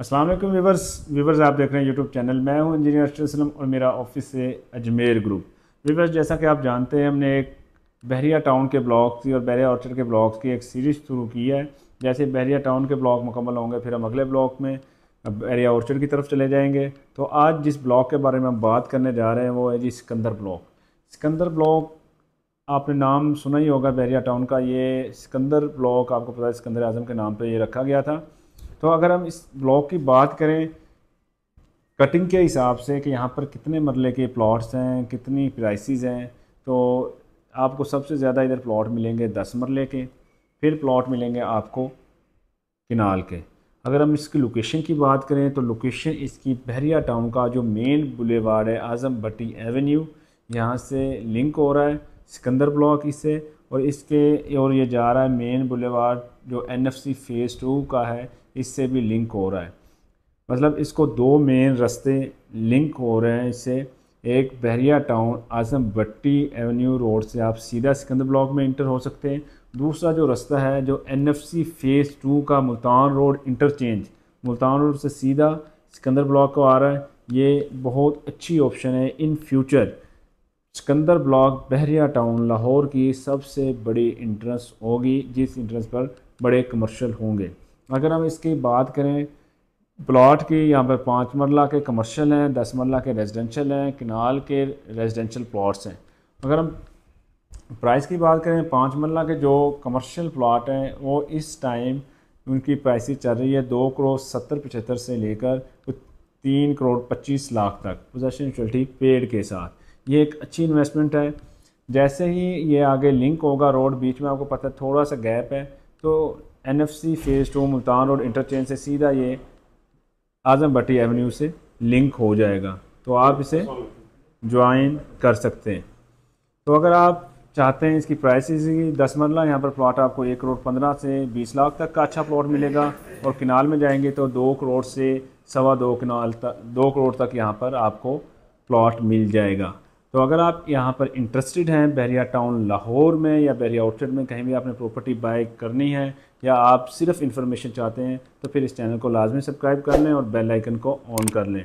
Aslam viewers viewers आप देख रहे हैं यूट्यूब चैनल मैं हूं इंजीनियर अशरसलम और मेरा ऑफिस है अजमेर ग्रुप व्यूवर्स जैसा कि आप जानते हैं हमने एक बहरिया टाउन के ब्लॉक की और बहरिया ऑर्चर्ड के ब्लॉक्स की एक सीरीज़ शुरू की है जैसे बहरिया टाउन के ब्लॉक मुकम्मल होंगे फिर हम अगले ब्लॉक में बहरिया ऑर्चर्ड की तरफ चले जाएँगे तो आज जिस ब्लॉक के बारे में हम बात करने जा रहे हैं वो है जी सिकंदर ब्लॉक सिकंदर ब्लॉक आपने नाम सुना ही होगा बहरिया टाउन का ये सिकंदर ब्लॉक आपको पता है सिकंदर आज़म के नाम पर ये रखा गया था तो अगर हम इस ब्लॉक की बात करें कटिंग के हिसाब से कि यहाँ पर कितने मरले के प्लॉट्स हैं कितनी प्राइसेस हैं तो आपको सबसे ज़्यादा इधर प्लॉट मिलेंगे दस मरले के फिर प्लॉट मिलेंगे आपको किनाल के अगर हम इसकी लोकेशन की बात करें तो लोकेशन इसकी बहरिया टाउन का जो मेन बुलेवार्ड है आज़म भट्टी एवेन्यू यहाँ से लिंक हो रहा है सिकंदर ब्लॉक इससे और इसके और ये जा रहा है मेन बुलेवार्ड जो सी फ़ेज़ टू का है इससे भी लिंक हो रहा है मतलब इसको दो मेन रास्ते लिंक हो रहे हैं इससे एक Bahria town Azam Bhatti avenue road से आप सीधा सिकंदर ब्लॉक में इंटर हो सकते हैं दूसरा जो रास्ता है जो सी फेज़ टू का Multan road interchange Multan road से सीधा सिकंदर ब्लॉक को आ रहा है ये बहुत अच्छी ऑप्शन है in future Sikandar block Bahria town Lahore की सबसे बड़ी इंट्रेंस होगी जिस इंट्रेंस पर बड़े कमर्शल होंगे अगर हम इसकी बात करें प्लाट की यहाँ पर पाँच मरला के कमर्शियल हैं दस मरला के रेजिडेंशियल हैं किनाल के रेजिडेंशल प्लाट्स हैं अगर हम प्राइस की बात करें पाँच मरला के जो कमर्शियल प्लाट हैं वो इस टाइम उनकी प्राइस चल रही है दो करोड़ सत्तर पचहत्तर से लेकर तीन करोड़ पच्चीस लाख तक पोजेशन ठीक पेड के साथ ये एक अच्छी इन्वेस्टमेंट है जैसे ही ये आगे लिंक होगा रोड बीच में आपको पता है थोड़ा सा गैप है तो N F C phase two Multan road interchange से सीधा ये आज़म भट्टी एवेन्यू से लिंक हो जाएगा तो आप इसे ज्वाइन कर सकते हैं तो अगर आप चाहते हैं इसकी प्राइसेस की दस मरला यहाँ पर प्लाट आपको एक करोड़ पंद्रह से बीस लाख तक का अच्छा प्लॉट मिलेगा और किनाल में जाएंगे तो दो करोड़ से सवा दो किनाल तक दो करोड़ तक यहाँ पर आपको प्लॉट मिल जाएगा तो अगर आप यहाँ पर इंटरेस्टेड हैं बहरिया टाउन लाहौर में या बहरिया आउटलेट में कहीं भी आपने प्रॉपर्टी बाय करनी है या आप सिर्फ इन्फॉर्मेशन चाहते हैं तो फिर इस चैनल को लाजमी सब्सक्राइब कर लें और बेल आइकन को ऑन कर लें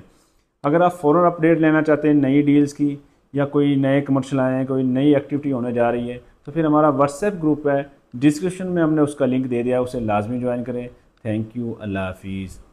अगर आप फ़ौर अपडेट लेना चाहते हैं नई डील्स की या कोई नए कमर्शल आए हैं कोई नई एक्टिविटी होने जा रही है तो फिर हमारा व्हाट्सएप ग्रुप है डिस्क्रिप्शन में हमने उसका लिंक दे दिया उसे लाजमी ज्वाइन करें थैंक यू अल्लाह हाफिज़